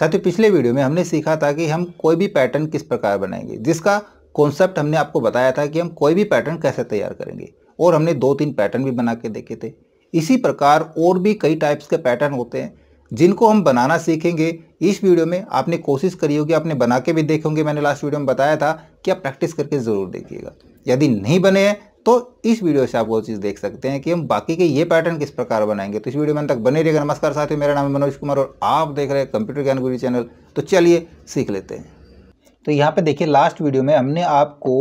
साथ ही पिछले वीडियो में हमने सीखा था कि हम कोई भी पैटर्न किस प्रकार बनाएंगे जिसका कॉन्सेप्ट हमने आपको बताया था कि हम कोई भी पैटर्न कैसे तैयार करेंगे और हमने दो तीन पैटर्न भी बना के देखे थे इसी प्रकार और भी कई टाइप्स के पैटर्न होते हैं जिनको हम बनाना सीखेंगे इस वीडियो में आपने कोशिश करी होगी आपने बना के भी देखेंगे मैंने लास्ट वीडियो में बताया था कि आप प्रैक्टिस करके ज़रूर देखिएगा यदि नहीं बने हैं तो इस वीडियो से आप वो चीज़ देख सकते हैं कि हम बाकी के ये पैटर्न किस प्रकार बनाएंगे तो इस वीडियो में तक बने रहिएगा नमस्कार साथियों मेरा नाम है मनोज कुमार और आप देख रहे हैं कंप्यूटर ज्ञान गुरु चैनल तो चलिए सीख लेते हैं तो यहाँ पर देखिए लास्ट वीडियो में हमने आपको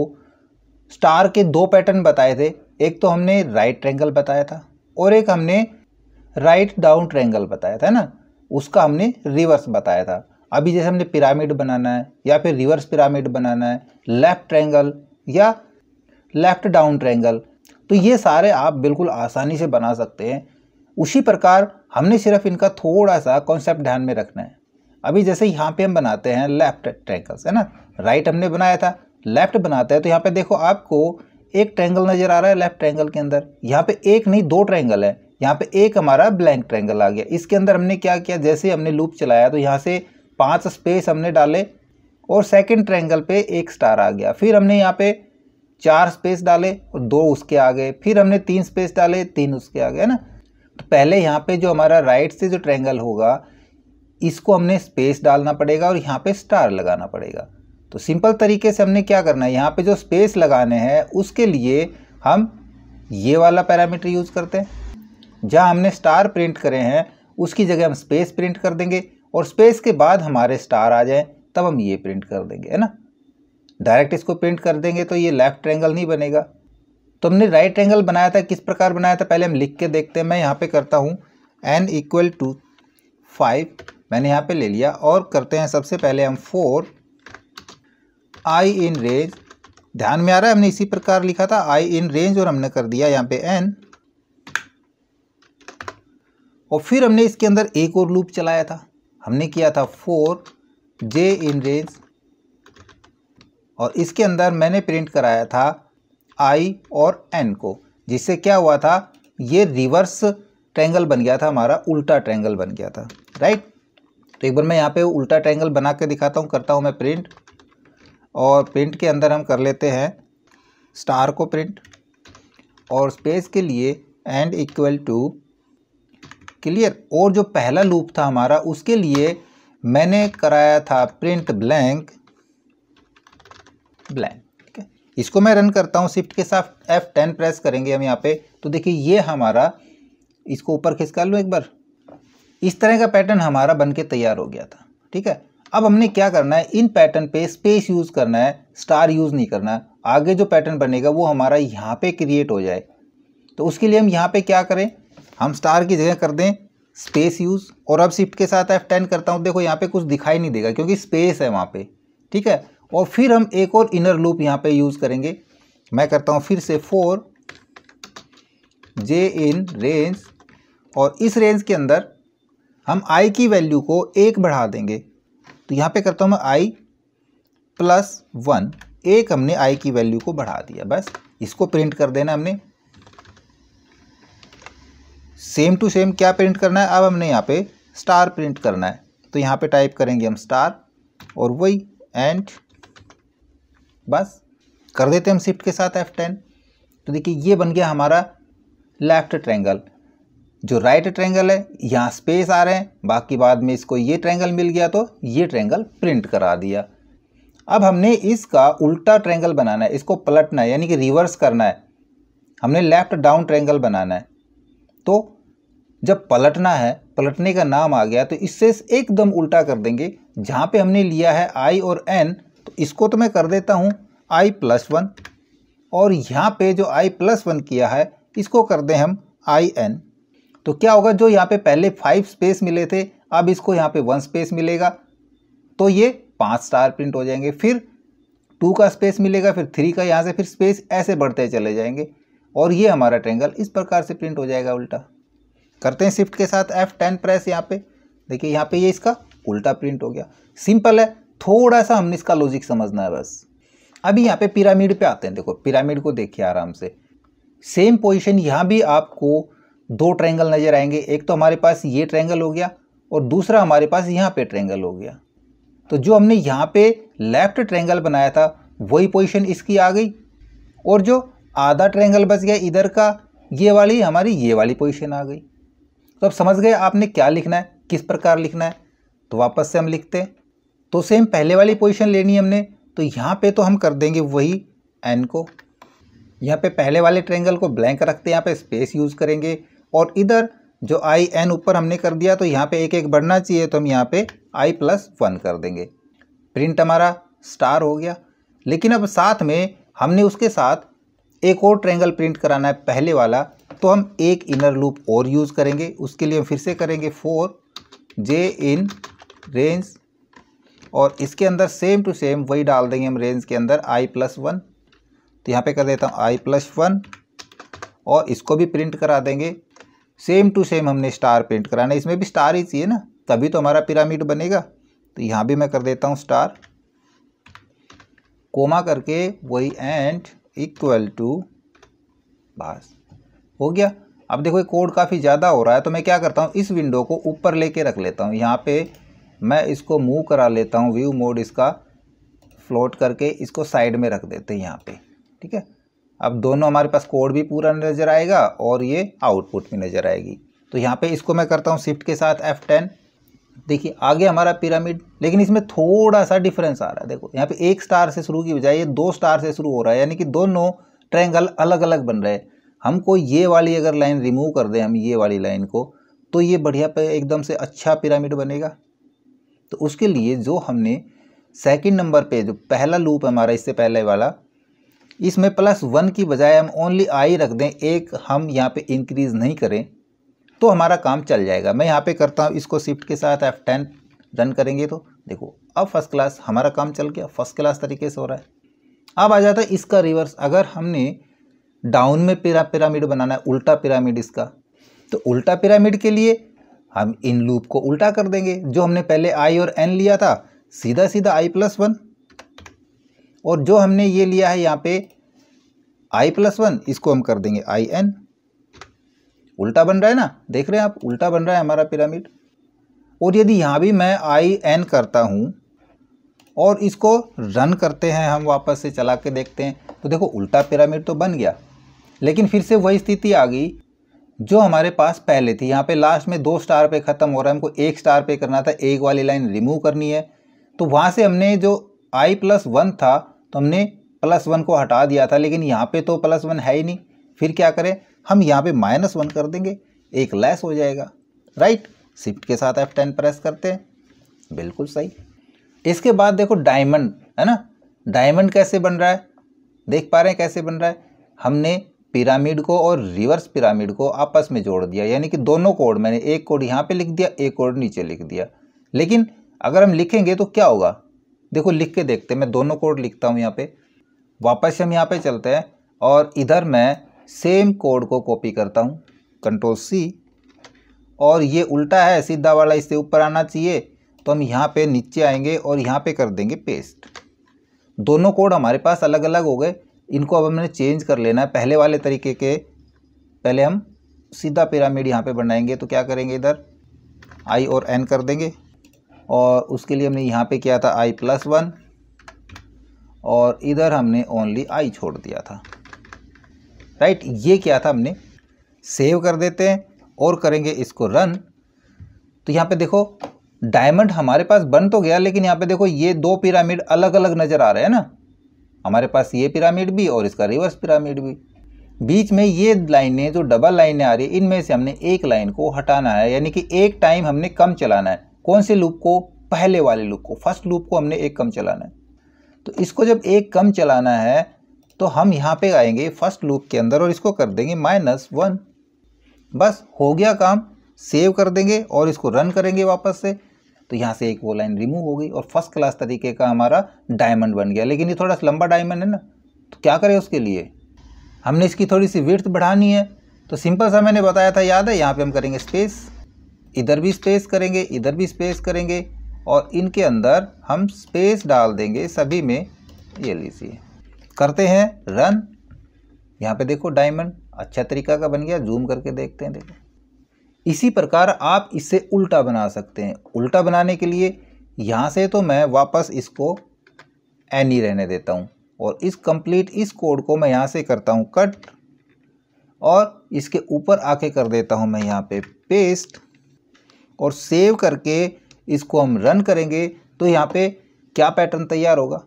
स्टार के दो पैटर्न बताए थे एक तो हमने राइट ट्रैंगल बताया था और एक हमने राइट डाउन ट्रैंगल बताया था ना उसका हमने रिवर्स बताया था अभी जैसे हमने पिरामिड बनाना है या फिर रिवर्स पिरामिड बनाना है लेफ्ट ट्रैंगल या लेफ्ट डाउन ट्रैंगल तो ये सारे आप बिल्कुल आसानी से बना सकते हैं उसी प्रकार हमने सिर्फ इनका थोड़ा सा कॉन्सेप्ट ध्यान में रखना है अभी जैसे यहाँ पे हम बनाते हैं लेफ्ट ट्रैंगल्स है ना राइट हमने बनाया था लेफ्ट बनाते हैं तो यहाँ पे देखो आपको एक ट्रैंगल नज़र आ रहा है लेफ्ट ट्रैंगल के अंदर यहाँ पे एक नहीं दो ट्रैंगल है यहाँ पे एक हमारा ब्लैंक ट्रैंगल आ गया इसके अंदर हमने क्या किया जैसे हमने लूप चलाया तो यहाँ से पाँच स्पेस हमने डाले और सेकेंड ट्रैंगल पर एक स्टार आ गया फिर हमने यहाँ पर चार स्पेस डाले और दो उसके आगे फिर हमने तीन स्पेस डाले तीन उसके आगे है ना तो पहले यहाँ पे जो हमारा राइट से जो ट्रैंगल होगा इसको हमने स्पेस डालना पड़ेगा और यहाँ पे स्टार लगाना पड़ेगा तो सिंपल तरीके से हमने क्या करना है यहाँ पे जो स्पेस लगाने हैं उसके लिए हम ये वाला पैरामीटर यूज़ करते हैं जहाँ हमने स्टार प्रिंट करे हैं उसकी जगह हम स्पेस प्रिंट कर देंगे और स्पेस के बाद हमारे स्टार आ जाएँ तब हम ये प्रिंट कर देंगे है ना डायरेक्ट इसको प्रिंट कर देंगे तो ये लेफ्ट ट्रैंगल नहीं बनेगा तो हमने राइट ट्रैंगल बनाया था किस प्रकार बनाया था पहले हम लिख के देखते हैं मैं यहाँ पे करता हूँ एन इक्वल टू फाइव मैंने यहाँ पे ले लिया और करते हैं सबसे पहले हम फोर आई इन रेंज ध्यान में आ रहा है हमने इसी प्रकार लिखा था आई इन रेंज और हमने कर दिया यहाँ पे एन और फिर हमने इसके अंदर एक और लूप चलाया था हमने किया था फोर जे इन रेंज और इसके अंदर मैंने प्रिंट कराया था आई और एन को जिससे क्या हुआ था ये रिवर्स ट्रैंगल बन गया था हमारा उल्टा ट्रैंगल बन गया था राइट तो एक बार मैं यहाँ पे उल्टा ट्रैंगल बना के दिखाता हूँ करता हूँ मैं प्रिंट और प्रिंट के अंदर हम कर लेते हैं स्टार को प्रिंट और स्पेस के लिए एंड इक्वल टू क्लियर और जो पहला लूप था हमारा उसके लिए मैंने कराया था प्रिंट ब्लैंक ब्लैंक ठीक है इसको मैं रन करता हूँ शिफ्ट के साथ एफ टेन प्रेस करेंगे हम यहाँ पे तो देखिए ये हमारा इसको ऊपर खिसका लूँ एक बार इस तरह का पैटर्न हमारा बन के तैयार हो गया था ठीक है अब हमने क्या करना है इन पैटर्न पे स्पेस यूज़ करना है स्टार यूज़ नहीं करना है आगे जो पैटर्न बनेगा वो हमारा यहाँ पे क्रिएट हो जाए तो उसके लिए हम यहाँ पे क्या करें हम स्टार की जगह कर दें स्पेस यूज़ और अब शिफ्ट के साथ एफ टेन करता हूँ देखो यहाँ पे कुछ दिखाई नहीं देगा क्योंकि स्पेस है वहाँ पे ठीक है और फिर हम एक और इनर लूप यहाँ पे यूज़ करेंगे मैं करता हूँ फिर से फोर जे इन रेंज और इस रेंज के अंदर हम आई की वैल्यू को एक बढ़ा देंगे तो यहाँ पे करता हूँ मैं आई प्लस वन एक हमने आई की वैल्यू को बढ़ा दिया बस इसको प्रिंट कर देना हमने सेम टू सेम क्या प्रिंट करना है अब हमने यहाँ पे स्टार प्रिंट करना है तो यहाँ पे टाइप करेंगे हम स्टार और वही एंड बस कर देते हम शिफ्ट के साथ एफ टेन तो देखिए ये बन गया हमारा लेफ्ट ट्रैंगल जो राइट ट्रैंगल है यहाँ स्पेस आ रहे हैं बाकी बाद में इसको ये ट्रैंगल मिल गया तो ये ट्रैंगल प्रिंट करा दिया अब हमने इसका उल्टा ट्रैंगल बनाना है इसको पलटना है यानी कि रिवर्स करना है हमने लेफ्ट डाउन ट्रैंगल बनाना है तो जब पलटना है पलटने का नाम आ गया तो इससे एकदम उल्टा कर देंगे जहाँ पे हमने लिया है आई और एन तो इसको तो मैं कर देता हूँ आई प्लस वन और यहाँ पे जो आई प्लस वन किया है इसको कर दें हम आई एन तो क्या होगा जो यहाँ पे पहले फाइव स्पेस मिले थे अब इसको यहाँ पे वन स्पेस मिलेगा तो ये पाँच स्टार प्रिंट हो जाएंगे फिर टू का स्पेस मिलेगा फिर थ्री का यहाँ से फिर स्पेस ऐसे बढ़ते चले जाएंगे और ये हमारा ट्रेंगल इस प्रकार से प्रिंट हो जाएगा उल्टा करते हैं शिफ्ट के साथ एफ टेन प्रेस यहाँ पे देखिए यहाँ पे ये इसका उल्टा प्रिंट हो गया सिंपल है थोड़ा सा हमने इसका लॉजिक समझना है बस अभी यहाँ पे पिरामिड पे आते हैं देखो पिरामिड को देखिए आराम से सेम पोजीशन यहाँ भी आपको दो ट्रायंगल नज़र आएंगे एक तो हमारे पास ये ट्रायंगल हो गया और दूसरा हमारे पास यहाँ पे ट्रायंगल हो गया तो जो हमने यहाँ पे लेफ्ट ट्रायंगल बनाया था वही पोजीशन इसकी आ गई और जो आधा ट्रायंगल बच गया इधर का ये वाली हमारी ये वाली पोजीशन आ गई तो अब समझ गए आपने क्या लिखना है किस प्रकार लिखना है तो वापस से हम लिखते हैं तो सेम पहले वाली पोजीशन लेनी है हमने तो यहाँ पे तो हम कर देंगे वही एन को यहाँ पे पहले वाले ट्रेंगल को ब्लैंक रखते हैं यहाँ पे स्पेस यूज़ करेंगे और इधर जो आई एन ऊपर हमने कर दिया तो यहाँ पे एक एक बढ़ना चाहिए तो हम यहाँ पे आई प्लस वन कर देंगे प्रिंट हमारा स्टार हो गया लेकिन अब साथ में हमने उसके साथ एक और ट्रेंगल प्रिंट कराना है पहले वाला तो हम एक इनर लूप और यूज़ करेंगे उसके लिए हम फिर से करेंगे फोर जे इन रेंज और इसके अंदर सेम टू सेम वही डाल देंगे हम रेंज के अंदर आई प्लस वन तो यहाँ पे कर देता हूँ आई प्लस वन और इसको भी प्रिंट करा देंगे सेम टू सेम हमने स्टार प्रिंट कराना इसमें भी स्टार ही चाहिए ना तभी तो हमारा पिरामिड बनेगा तो यहाँ भी मैं कर देता हूँ स्टार कोमा करके वही एंड इक्वल टू बस हो गया अब देखो ये कोड काफ़ी ज़्यादा हो रहा है तो मैं क्या करता हूँ इस विंडो को ऊपर लेके रख लेता हूँ यहाँ पे मैं इसको मूव करा लेता हूँ व्यू मोड इसका फ्लोट करके इसको साइड में रख देते हैं यहाँ पे ठीक है अब दोनों हमारे पास कोड भी पूरा नज़र आएगा और ये आउटपुट भी नज़र आएगी तो यहाँ पे इसको मैं करता हूँ शिफ्ट के साथ एफ टेन देखिए आगे हमारा पिरामिड लेकिन इसमें थोड़ा सा डिफरेंस आ रहा है देखो यहाँ पे एक स्टार से शुरू की बजाय ये दो स्टार से शुरू हो रहा है यानी कि दोनों ट्रैंगल अलग अलग बन रहे हैं हमको ये वाली अगर लाइन रिमूव कर दें हम ये वाली लाइन को तो ये बढ़िया एकदम से अच्छा पिरामिड बनेगा तो उसके लिए जो हमने सेकंड नंबर पे जो पहला लूप है हमारा इससे पहले वाला इसमें प्लस वन की बजाय हम ओनली आई रख दें एक हम यहाँ पे इंक्रीज़ नहीं करें तो हमारा काम चल जाएगा मैं यहाँ पे करता हूँ इसको शिफ्ट के साथ एफ टेन रन करेंगे तो देखो अब फर्स्ट क्लास हमारा काम चल गया फर्स्ट क्लास तरीके से हो रहा है अब आ जाता है इसका रिवर्स अगर हमने डाउन में पिरा पिरामिड बनाना है उल्टा पिरामिड इसका तो उल्टा पिरामिड के लिए हम इन लूप को उल्टा कर देंगे जो हमने पहले आई और एन लिया था सीधा सीधा आई प्लस वन और जो हमने ये लिया है यहाँ पे आई प्लस वन इसको हम कर देंगे आई एन उल्टा बन रहा है ना देख रहे हैं आप उल्टा बन रहा है हमारा पिरामिड और यदि यहाँ भी मैं आई एन करता हूँ और इसको रन करते हैं हम वापस से चला के देखते हैं तो देखो उल्टा पिरामिड तो बन गया लेकिन फिर से वही स्थिति आ गई जो हमारे पास पहले थी यहाँ पे लास्ट में दो स्टार पे ख़त्म हो रहा है हमको एक स्टार पे करना था एक वाली लाइन रिमूव करनी है तो वहाँ से हमने जो आई प्लस वन था तो हमने प्लस वन को हटा दिया था लेकिन यहाँ पे तो प्लस वन है ही नहीं फिर क्या करें हम यहाँ पे माइनस वन कर देंगे एक लेस हो जाएगा राइट सिफ्ट के साथ एफ टेन प्रेस करते हैं बिल्कुल सही इसके बाद देखो डायमंड है ना डायमंड कैसे बन रहा है देख पा रहे हैं कैसे बन रहा है हमने पिरामिड को और रिवर्स पिरामिड को आपस में जोड़ दिया यानी कि दोनों कोड मैंने एक कोड यहाँ पे लिख दिया एक कोड नीचे लिख दिया लेकिन अगर हम लिखेंगे तो क्या होगा देखो लिख के देखते हैं मैं दोनों कोड लिखता हूँ यहाँ पे वापस हम यहाँ पे चलते हैं और इधर मैं सेम कोड को कॉपी करता हूँ कंट्रोल सी और ये उल्टा है सीधा वाला इससे ऊपर आना चाहिए तो हम यहाँ पर नीचे आएंगे और यहाँ पर कर देंगे पेस्ट दोनों कोड हमारे पास अलग अलग हो गए इनको अब हमने चेंज कर लेना है पहले वाले तरीके के पहले हम सीधा पिरामिड यहाँ पे बनाएंगे तो क्या करेंगे इधर आई और एन कर देंगे और उसके लिए हमने यहाँ पे किया था आई प्लस वन और इधर हमने ओनली आई छोड़ दिया था राइट ये क्या था हमने सेव कर देते हैं और करेंगे इसको रन तो यहाँ पे देखो डायमंड हमारे पास बन तो गया लेकिन यहाँ पे देखो ये दो पिरामिड अलग अलग नज़र आ रहे हैं ना हमारे पास ये पिरामिड भी और इसका रिवर्स पिरामिड भी बीच में ये लाइनें जो डबल लाइनें आ रही है इनमें से हमने एक लाइन को हटाना है यानी कि एक टाइम हमने कम चलाना है कौन से लूप को पहले वाले लूप को फर्स्ट लूप को हमने एक कम चलाना है तो इसको जब एक कम चलाना है तो हम यहाँ पे आएंगे फर्स्ट लूप के अंदर और इसको कर देंगे माइनस वन बस हो गया काम सेव कर देंगे और इसको रन करेंगे वापस से तो यहाँ से एक वो लाइन रिमूव हो गई और फर्स्ट क्लास तरीके का हमारा डायमंड बन गया लेकिन ये थोड़ा लंबा डायमंड है ना तो क्या करें उसके लिए हमने इसकी थोड़ी सी विर्थ बढ़ानी है तो सिंपल सा मैंने बताया था याद है यहाँ पे हम करेंगे स्पेस इधर भी स्पेस करेंगे इधर भी स्पेस करेंगे और इनके अंदर हम स्पेस डाल देंगे सभी में ये लीजिए करते हैं रन यहाँ पे देखो डायमंड अच्छा तरीका का बन गया जूम करके देखते हैं देखो इसी प्रकार आप इसे उल्टा बना सकते हैं उल्टा बनाने के लिए यहाँ से तो मैं वापस इसको एन ही e रहने देता हूँ और इस कंप्लीट इस कोड को मैं यहाँ से करता हूँ कट और इसके ऊपर आके कर देता हूँ मैं यहाँ पे पेस्ट और सेव करके इसको हम रन करेंगे तो यहाँ पे क्या पैटर्न तैयार होगा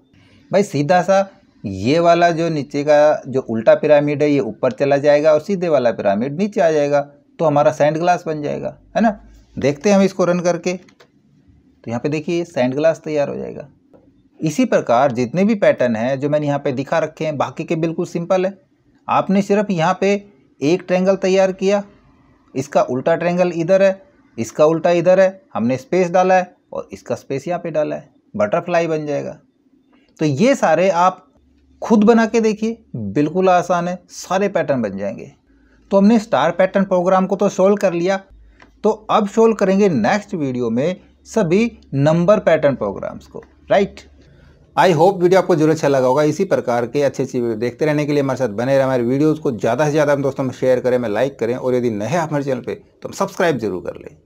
भाई सीधा सा ये वाला जो नीचे का जो उल्टा पिरामिड है ये ऊपर चला जाएगा और सीधे वाला पिरामिड नीचे आ जाएगा तो हमारा सैंड ग्लास बन जाएगा है ना देखते हैं हम इसको रन करके तो यहाँ पे देखिए सैंड ग्लास तैयार हो जाएगा इसी प्रकार जितने भी पैटर्न हैं जो मैंने यहाँ पे दिखा रखे हैं बाकी के बिल्कुल सिंपल है आपने सिर्फ यहाँ पे एक ट्रेंगल तैयार किया इसका उल्टा ट्रेंगल इधर है इसका उल्टा इधर है हमने स्पेस डाला है और इसका स्पेस यहाँ पर डाला है बटरफ्लाई बन जाएगा तो ये सारे आप खुद बना के देखिए बिल्कुल आसान है सारे पैटर्न बन जाएंगे तो हमने स्टार पैटर्न प्रोग्राम को तो सोल्व कर लिया तो अब सोल्व करेंगे नेक्स्ट वीडियो में सभी नंबर पैटर्न प्रोग्राम्स को राइट आई होप वीडियो आपको जरूर अच्छा लगा होगा इसी प्रकार के अच्छे अच्छी वीडियो देखते रहने के लिए हमारे साथ बने रहे हमारे वीडियोज़ को ज़्यादा से ज़्यादा हम दोस्तों में शेयर करें में लाइक करें और यदि नए हमारे चैनल पर तो हम सब्सक्राइब जरूर कर लें